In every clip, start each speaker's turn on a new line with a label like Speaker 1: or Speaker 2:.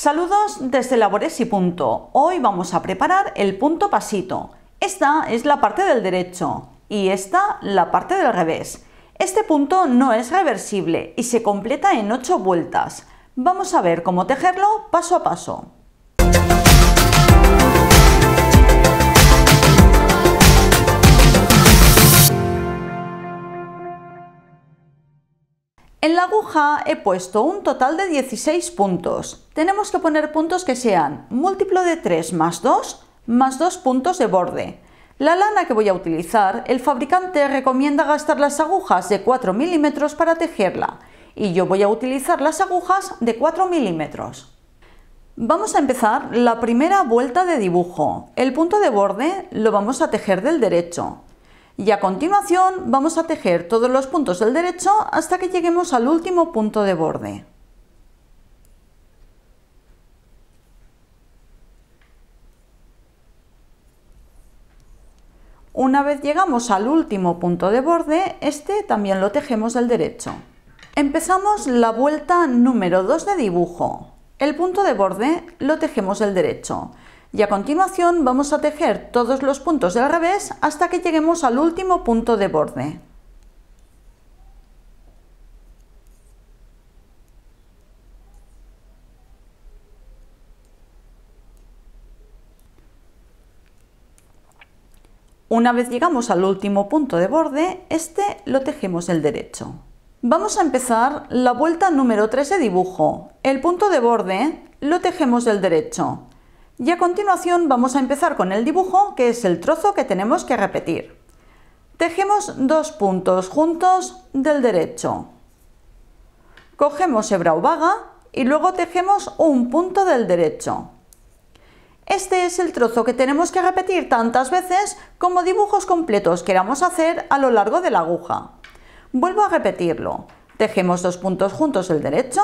Speaker 1: Saludos desde Labores y Punto. Hoy vamos a preparar el punto pasito. Esta es la parte del derecho y esta la parte del revés. Este punto no es reversible y se completa en 8 vueltas. Vamos a ver cómo tejerlo paso a paso. En la aguja he puesto un total de 16 puntos. Tenemos que poner puntos que sean múltiplo de 3 más 2 más 2 puntos de borde. La lana que voy a utilizar, el fabricante recomienda gastar las agujas de 4 milímetros para tejerla y yo voy a utilizar las agujas de 4 milímetros. Vamos a empezar la primera vuelta de dibujo. El punto de borde lo vamos a tejer del derecho y a continuación vamos a tejer todos los puntos del derecho hasta que lleguemos al último punto de borde. Una vez llegamos al último punto de borde, este también lo tejemos del derecho. Empezamos la vuelta número 2 de dibujo. El punto de borde lo tejemos del derecho. Y a continuación vamos a tejer todos los puntos del revés hasta que lleguemos al último punto de borde. Una vez llegamos al último punto de borde, este lo tejemos el derecho. Vamos a empezar la vuelta número 3 de dibujo. El punto de borde lo tejemos del derecho. Y a continuación vamos a empezar con el dibujo, que es el trozo que tenemos que repetir. Tejemos dos puntos juntos del derecho. Cogemos hebra o vaga y luego tejemos un punto del derecho. Este es el trozo que tenemos que repetir tantas veces como dibujos completos queramos hacer a lo largo de la aguja. Vuelvo a repetirlo. Tejemos dos puntos juntos del derecho.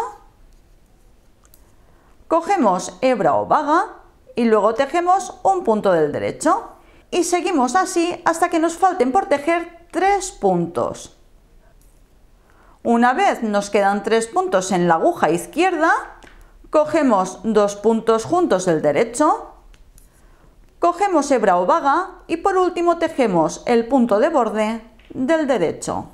Speaker 1: Cogemos hebra o vaga y luego tejemos un punto del derecho. Y seguimos así hasta que nos falten por tejer tres puntos. Una vez nos quedan tres puntos en la aguja izquierda, cogemos dos puntos juntos del derecho, cogemos hebra o vaga y por último tejemos el punto de borde del derecho.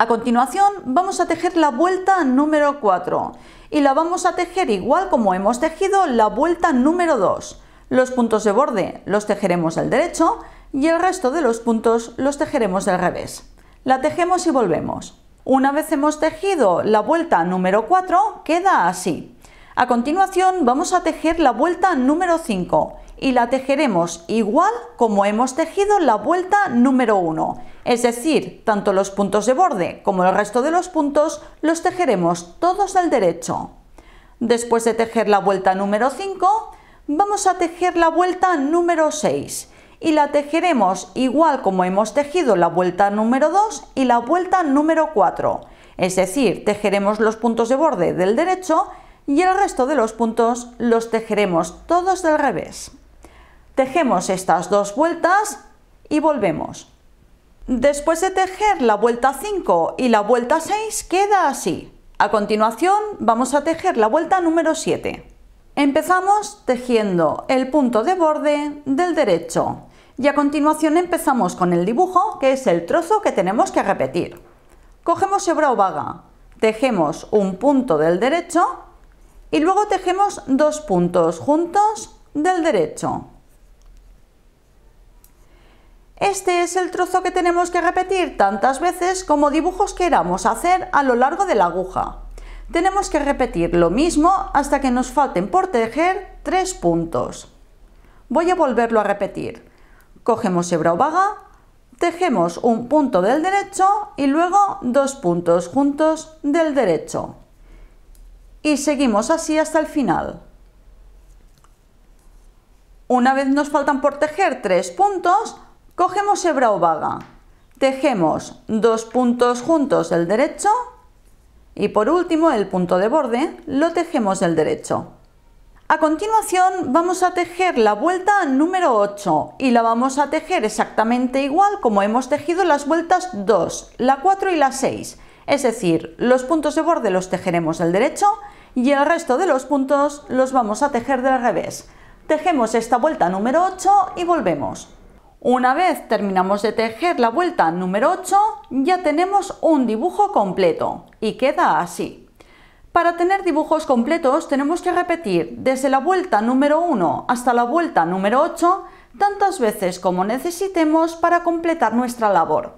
Speaker 1: A continuación vamos a tejer la vuelta número 4 y la vamos a tejer igual como hemos tejido la vuelta número 2. Los puntos de borde los tejeremos al derecho y el resto de los puntos los tejeremos del revés. La tejemos y volvemos. Una vez hemos tejido la vuelta número 4 queda así. A continuación vamos a tejer la vuelta número 5 y la tejeremos igual como hemos tejido la vuelta número 1, es decir, tanto los puntos de borde como el resto de los puntos los tejeremos todos del derecho. Después de tejer la vuelta número 5, vamos a tejer la vuelta número 6 y la tejeremos igual como hemos tejido la vuelta número 2 y la vuelta número 4, es decir, tejeremos los puntos de borde del derecho y el resto de los puntos los tejeremos todos del revés. Tejemos estas dos vueltas y volvemos. Después de tejer la vuelta 5 y la vuelta 6 queda así. A continuación vamos a tejer la vuelta número 7. Empezamos tejiendo el punto de borde del derecho y a continuación empezamos con el dibujo que es el trozo que tenemos que repetir. Cogemos hebra o vaga, tejemos un punto del derecho y luego tejemos dos puntos juntos del derecho. Este es el trozo que tenemos que repetir tantas veces como dibujos queramos hacer a lo largo de la aguja. Tenemos que repetir lo mismo hasta que nos falten por tejer tres puntos. Voy a volverlo a repetir. Cogemos hebra o vaga, tejemos un punto del derecho y luego dos puntos juntos del derecho. Y seguimos así hasta el final. Una vez nos faltan por tejer tres puntos, Cogemos hebra o vaga tejemos dos puntos juntos del derecho y por último el punto de borde lo tejemos del derecho. A continuación vamos a tejer la vuelta número 8 y la vamos a tejer exactamente igual como hemos tejido las vueltas 2, la 4 y la 6. Es decir, los puntos de borde los tejeremos del derecho y el resto de los puntos los vamos a tejer del revés. Tejemos esta vuelta número 8 y volvemos. Una vez terminamos de tejer la vuelta número 8, ya tenemos un dibujo completo y queda así. Para tener dibujos completos tenemos que repetir desde la vuelta número 1 hasta la vuelta número 8 tantas veces como necesitemos para completar nuestra labor.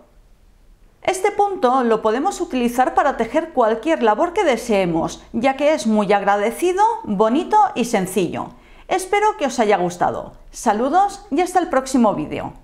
Speaker 1: Este punto lo podemos utilizar para tejer cualquier labor que deseemos, ya que es muy agradecido, bonito y sencillo. Espero que os haya gustado. Saludos y hasta el próximo vídeo.